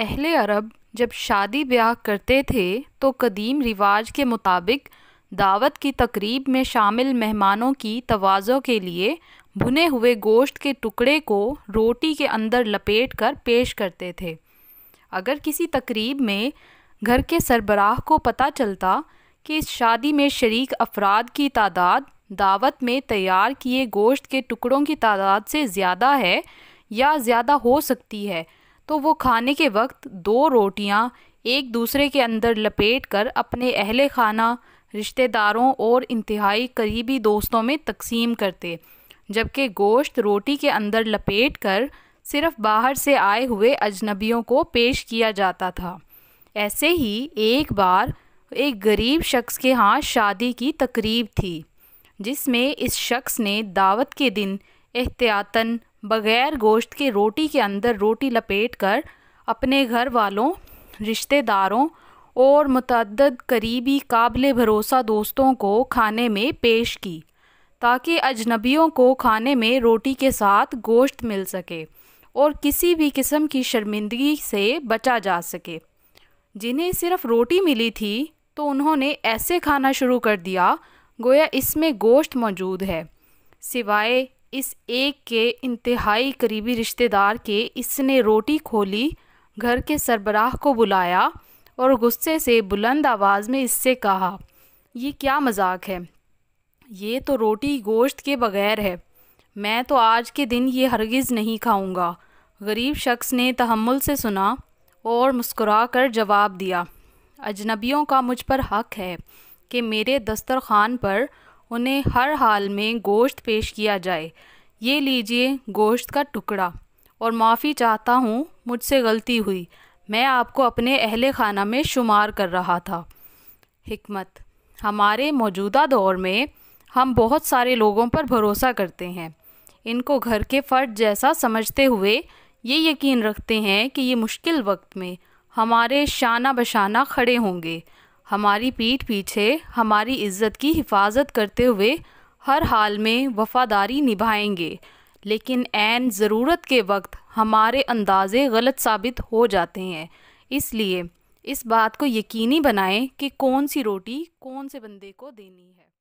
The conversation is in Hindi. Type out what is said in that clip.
अहल अरब जब शादी ब्याह करते थे तो कदीम रिवाज के मुताबिक दावत की तकरीब में शामिल मेहमानों की तोज़ों के लिए भुने हुए गोश्त के टुकड़े को रोटी के अंदर लपेट कर पेश करते थे अगर किसी तकरीब में घर के सरबराह को पता चलता कि इस शादी में शरीक अफराद की तादाद दावत में तैयार किए गोश्त के टुकड़ों की तादाद से ज़्यादा है या ज़्यादा हो सकती है तो वो खाने के वक्त दो रोटियां एक दूसरे के अंदर लपेट कर अपने अहल खाना रिश्तेदारों और इंतहाई करीबी दोस्तों में तकसीम करते जबकि गोश्त रोटी के अंदर लपेट कर सिर्फ बाहर से आए हुए अजनबियों को पेश किया जाता था ऐसे ही एक बार एक गरीब शख्स के यहाँ शादी की तकरीब थी जिसमें इस शख्स ने दावत के दिन एहतियातन बगैर गोश्त के रोटी के अंदर रोटी लपेट कर अपने घर वालों रिश्तेदारों और मतद करीबी काबिल भरोसा दोस्तों को खाने में पेश की ताकि अजनबियों को खाने में रोटी के साथ गोश्त मिल सके और किसी भी किस्म की शर्मिंदगी से बचा जा सके जिन्हें सिर्फ रोटी मिली थी तो उन्होंने ऐसे खाना शुरू कर दिया गोया इसमें गोश्त मौजूद है सिवाय इस एक के इंतहाई करीबी रिश्तेदार के इसने रोटी खोली घर के सरबराह को बुलाया और गुस्से से बुलंद आवाज़ में इससे कहा ये क्या मजाक है ये तो रोटी गोश्त के बगैर है मैं तो आज के दिन ये हरगिज़ नहीं खाऊंगा गरीब शख्स ने तहमुल से सुना और मुस्कुरा कर जवाब दिया अजनबियों का मुझ पर हक है कि मेरे दस्तरखान पर उन्हें हर हाल में गोश्त पेश किया जाए ये लीजिए गोश्त का टुकड़ा और माफ़ी चाहता हूँ मुझसे गलती हुई मैं आपको अपने अहल खाना में शुमार कर रहा था हमत हमारे मौजूदा दौर में हम बहुत सारे लोगों पर भरोसा करते हैं इनको घर के फर्ज जैसा समझते हुए ये यकीन रखते हैं कि ये मुश्किल वक्त में हमारे शाना बशाना खड़े होंगे हमारी पीठ पीछे हमारी इज्जत की हिफाजत करते हुए हर हाल में वफादारी निभाएंगे लेकिन एन ज़रूरत के वक्त हमारे अंदाज़े गलत साबित हो जाते हैं इसलिए इस बात को यकीनी बनाएं कि कौन सी रोटी कौन से बंदे को देनी है